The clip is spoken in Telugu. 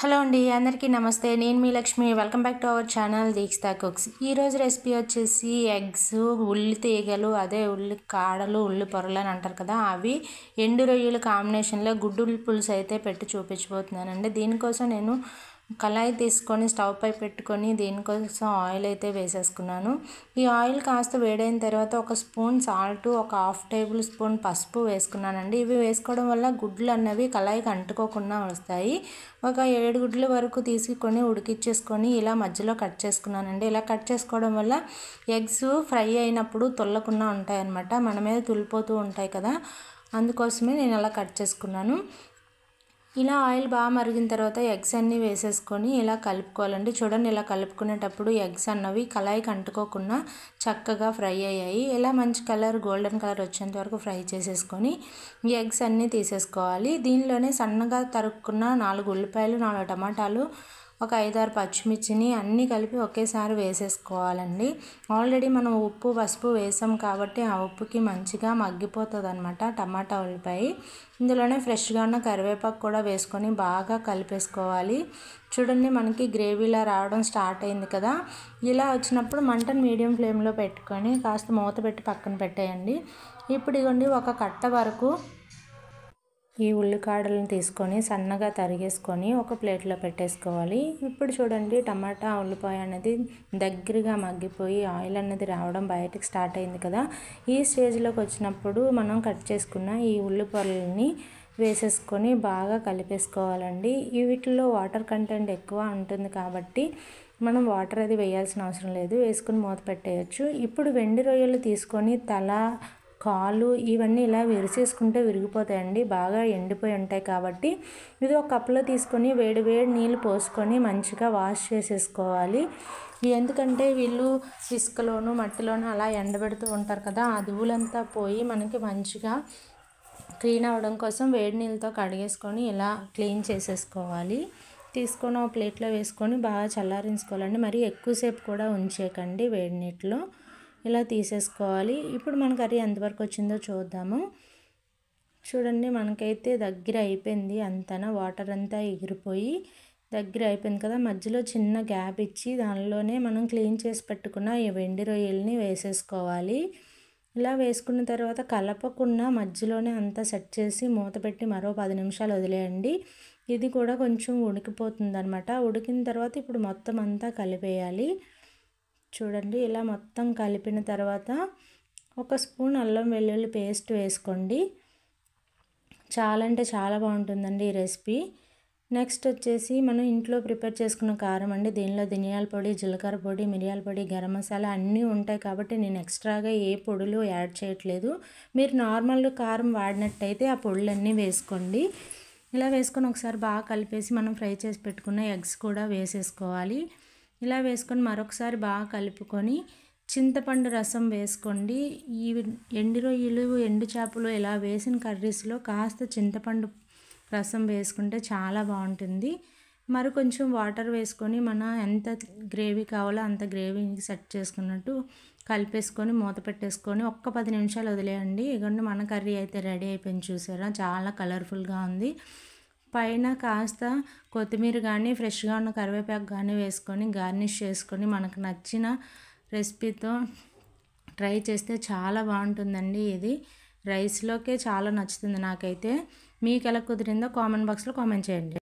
హలో అండి అందరికీ నమస్తే నేను మీ Lakshmi welcome back to our channel Dikshita cooks ఈరోజు రెసిపీ వచ్చేసి ఎగ్స్ ఉల్లి తీగలు అదే ఉల్లి కాడలు ఉల్లి పొరలు అని అంటారు కదా అవి ఎండు రొయ్యల కాంబినేషన్లో గుడ్డు పులుసు అయితే పెట్టి చూపించబోతున్నానండి దీనికోసం నేను కళాయి తీసుకొని స్టవ్ పై పెట్టుకొని దీనికోసం ఆయిల్ అయితే వేసేసుకున్నాను ఈ ఆయిల్ కాస్త వేడైన తర్వాత ఒక స్పూన్ సాల్ట్ ఒక హాఫ్ టేబుల్ స్పూన్ పసుపు వేసుకున్నానండి ఇవి వేసుకోవడం వల్ల గుడ్లు అన్నవి కళాయికి అంటుకోకుండా వస్తాయి ఒక ఏడు గుడ్ల వరకు తీసుకొని ఉడికిచ్చేసుకొని ఇలా మధ్యలో కట్ చేసుకున్నానండి ఇలా కట్ చేసుకోవడం వల్ల ఎగ్స్ ఫ్రై అయినప్పుడు తొల్లకుండా ఉంటాయన్నమాట మన మీద తులిపోతూ ఉంటాయి కదా అందుకోసమే నేను అలా కట్ చేసుకున్నాను ఇలా ఆయిల్ బాగా మరిగిన తర్వాత ఎగ్స్ అన్నీ వేసేసుకొని ఇలా కలుపుకోవాలండి చూడండి ఇలా కలుపుకునేటప్పుడు ఎగ్స్ అన్నవి కళాయికి అంటుకోకుండా చక్కగా ఫ్రై అయ్యాయి ఇలా మంచి కలర్ గోల్డెన్ కలర్ వచ్చేంత వరకు ఫ్రై చేసేసుకొని ఎగ్స్ అన్నీ తీసేసుకోవాలి దీనిలోనే సన్నగా తరుక్కున్న నాలుగు ఉల్లిపాయలు నాలుగు టమాటాలు ఒక ఐదారు పచ్చిమిర్చిని అన్నీ కలిపి ఒకేసారి వేసేసుకోవాలండి ఆల్రెడీ మనం ఉప్పు పసుపు వేసాం కాబట్టి ఆ ఉప్పుకి మంచిగా మగ్గిపోతుంది అనమాట టమాటా ఉల్లిపాయ ఇందులోనే ఫ్రెష్గా ఉన్న కరివేపాకు కూడా వేసుకొని బాగా కలిపేసుకోవాలి చూడండి మనకి గ్రేవీలా రావడం స్టార్ట్ అయింది కదా ఇలా వచ్చినప్పుడు మంటను మీడియం ఫ్లేమ్లో పెట్టుకొని కాస్త మూత పెట్టి పక్కన పెట్టేయండి ఇప్పుడు ఇవ్వండి ఒక కట్ట వరకు ఈ ఉల్లికాడలను తీసుకొని సన్నగా తరిగేసుకొని ఒక ప్లేట్లో పెట్టేసుకోవాలి ఇప్పుడు చూడండి టమాటా ఉల్లిపాయ అనేది దగ్గరగా మగ్గిపోయి ఆయిల్ అనేది రావడం బయటకు స్టార్ట్ అయింది కదా ఈ స్టేజ్లోకి వచ్చినప్పుడు మనం కట్ చేసుకున్న ఈ ఉల్లిపాయలని వేసేసుకొని బాగా కలిపేసుకోవాలండి వీటిలో వాటర్ కంటెంట్ ఎక్కువ ఉంటుంది కాబట్టి మనం వాటర్ అది వేయాల్సిన అవసరం లేదు వేసుకుని మూత పెట్టేయచ్చు ఇప్పుడు వెండి రొయ్యలు తీసుకొని తల కాళ్ళు ఇవన్నీ ఇలా విరిచేసుకుంటే విరిగిపోతాయండి బాగా ఎండిపోయి ఉంటాయి కాబట్టి ఇది ఒక కప్పులో తీసుకొని వేడి వేడి నీళ్ళు పోసుకొని మంచిగా వాష్ చేసేసుకోవాలి ఎందుకంటే వీళ్ళు ఇసుకలోను మట్టిలోను అలా ఎండబెడుతూ ఉంటారు కదా ఆ దువ్వులంతా పోయి మనకి మంచిగా క్లీన్ అవ్వడం కోసం వేడి నీళ్ళతో కడిగేసుకొని ఇలా క్లీన్ చేసేసుకోవాలి తీసుకొని ఒక ప్లేట్లో వేసుకొని బాగా చల్లారించుకోవాలండి మరి ఎక్కువసేపు కూడా ఉంచేయకండి వేడి నీటిలో ఇలా తీసేసుకోవాలి ఇప్పుడు మన కర్రీ ఎంతవరకు వచ్చిందో చూద్దాము చూడండి మనకైతే దగ్గర అయిపోయింది అంతనా వాటర్ అంతా ఎగిరిపోయి దగ్గర అయిపోయింది కదా మధ్యలో చిన్న గ్యాప్ ఇచ్చి దానిలోనే మనం క్లీన్ చేసి పెట్టుకున్న ఈ వెండి రొయ్యల్ని వేసేసుకోవాలి ఇలా వేసుకున్న తర్వాత కలపకుండా మధ్యలోనే అంతా సెట్ చేసి మూత పెట్టి మరో పది నిమిషాలు వదిలేయండి ఇది కూడా కొంచెం ఉడికిపోతుంది అనమాట ఉడికిన తర్వాత ఇప్పుడు మొత్తం అంతా కలిపేయాలి చూడండి ఇలా మొత్తం కలిపిన తర్వాత ఒక స్పూన్ అల్లం వెల్లుల్లి పేస్ట్ వేసుకోండి చాలా అంటే చాలా బాగుంటుందండి ఈ రెసిపీ నెక్స్ట్ వచ్చేసి మనం ఇంట్లో ప్రిపేర్ చేసుకున్న కారం అండి దీనిలో ధనియాల పొడి జీలకర్ర పొడి మిరియాల పొడి గరం మసాలా అన్నీ ఉంటాయి కాబట్టి నేను ఎక్స్ట్రాగా ఏ పొడులు యాడ్ చేయట్లేదు మీరు నార్మల్ కారం వాడినట్టయితే ఆ పొడులన్నీ వేసుకోండి ఇలా వేసుకొని ఒకసారి బాగా కలిపేసి మనం ఫ్రై చేసి పెట్టుకున్న ఎగ్స్ కూడా వేసేసుకోవాలి ఇలా వేసుకొని మరొకసారి బాగా కలుపుకొని చింతపండు రసం వేసుకోండి ఈ ఎండు రొయ్యలు ఎండు చేపలు ఇలా వేసిన కర్రీస్లో కాస్త చింతపండు రసం వేసుకుంటే చాలా బాగుంటుంది మరి కొంచెం వాటర్ వేసుకొని మన ఎంత గ్రేవీ కావాలో అంత గ్రేవీకి సెట్ చేసుకున్నట్టు కలిపేసుకొని మూత పెట్టేసుకొని ఒక్క పది నిమిషాలు వదిలేయండి ఇగండి మన కర్రీ అయితే రెడీ అయిపోయింది చూసారా చాలా కలర్ఫుల్గా ఉంది పైన కాస్త కొత్తిమీర కానీ ఫ్రెష్గా ఉన్న కరివేపాకు కానీ వేసుకొని గార్నిష్ చేసుకొని మనకు నచ్చిన రెసిపీతో ట్రై చేస్తే చాలా బాగుంటుందండి ఇది రైస్లోకే చాలా నచ్చుతుంది నాకైతే మీకు ఎలా కుదిరిందో కామెంట్ బాక్స్లో కామెంట్ చేయండి